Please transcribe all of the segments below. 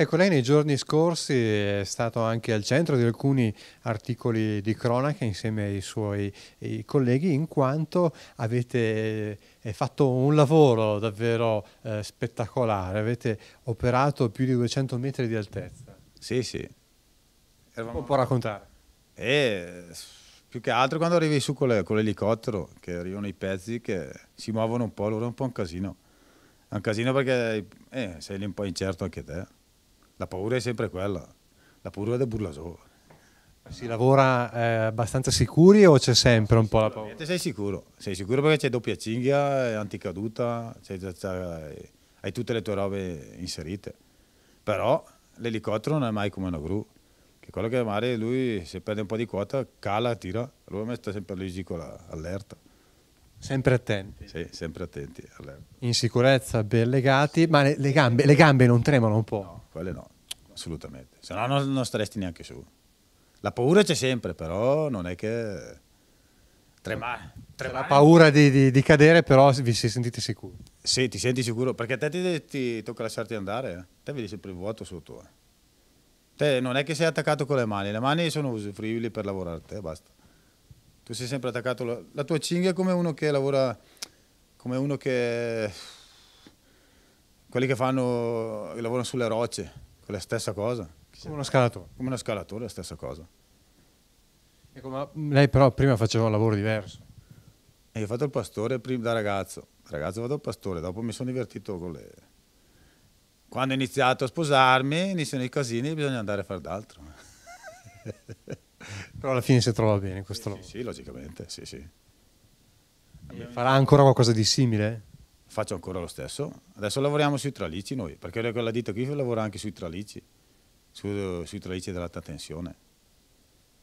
Ecco, lei nei giorni scorsi è stato anche al centro di alcuni articoli di cronaca insieme ai suoi ai colleghi in quanto avete eh, fatto un lavoro davvero eh, spettacolare, avete operato più di 200 metri di altezza. Sì, sì. Eravamo... Un po' raccontare. Eh, più che altro quando arrivi su con l'elicottero, che arrivano i pezzi che si muovono un po', allora è un po' un casino. È un casino perché eh, sei lì un po' incerto anche te. La paura è sempre quella, la paura del burlasone. Si lavora eh, abbastanza sicuri o c'è sempre un po' la paura? Sei sicuro, sei sicuro perché c'è doppia cinghia, è anticaduta, c è, c hai tutte le tue robe inserite. Però l'elicottero non è mai come una gru, che quello che magari lui se perde un po' di quota cala, tira, lui mi sta sempre lì con l'allerta. Sempre attenti. Sì, sempre attenti. Allerta. In sicurezza, ben legati, ma le, le, gambe, le gambe non tremano un po'? No quelle no, assolutamente. Se no non, non staresti neanche su. La paura c'è sempre, però non è che... Tremare. tremare. La paura di, di, di, cadere, però vi si sentite sicuri. Sì, ti senti sicuro, perché a te ti, ti tocca lasciarti andare, eh? te vedi sempre il vuoto sotto. Eh. Te non è che sei attaccato con le mani, le mani sono usufruibili per lavorare, te basta. Tu sei sempre attaccato, la, la tua cinghia è come uno che lavora, come uno che quelli che fanno, che lavorano sulle rocce, è la stessa cosa. Come uno scalatore. Come uno scalatore è la stessa cosa. Ecco, ma lei però prima faceva un lavoro diverso. E io ho fatto il pastore da ragazzo, da ragazzo vado al pastore, dopo mi sono divertito con le... Quando ho iniziato a sposarmi, iniziano i casini, bisogna andare a fare d'altro. però alla fine si trova bene questo sì, lavoro. Sì, sì, logicamente, sì, sì. Farà ancora qualcosa di simile? faccio ancora lo stesso. Adesso lavoriamo sui tralicci noi, perché quella ditta qui lavora anche sui tralicci, su, sui tralicci dell'alta tensione.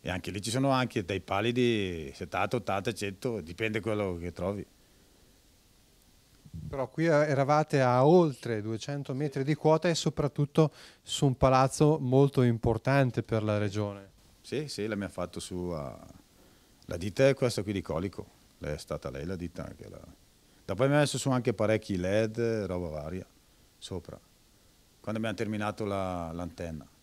E anche lì ci sono anche dei pali di 70, 80, 100, dipende quello che trovi. Però qui eh, eravate a oltre 200 metri di quota e soprattutto su un palazzo molto importante per la regione. Sì, sì, l'abbiamo fatto su... Uh, la ditta è questa qui di Colico, è stata lei la ditta anche. La da Dopo abbiamo messo su anche parecchi led, roba varia, sopra. Quando abbiamo terminato l'antenna.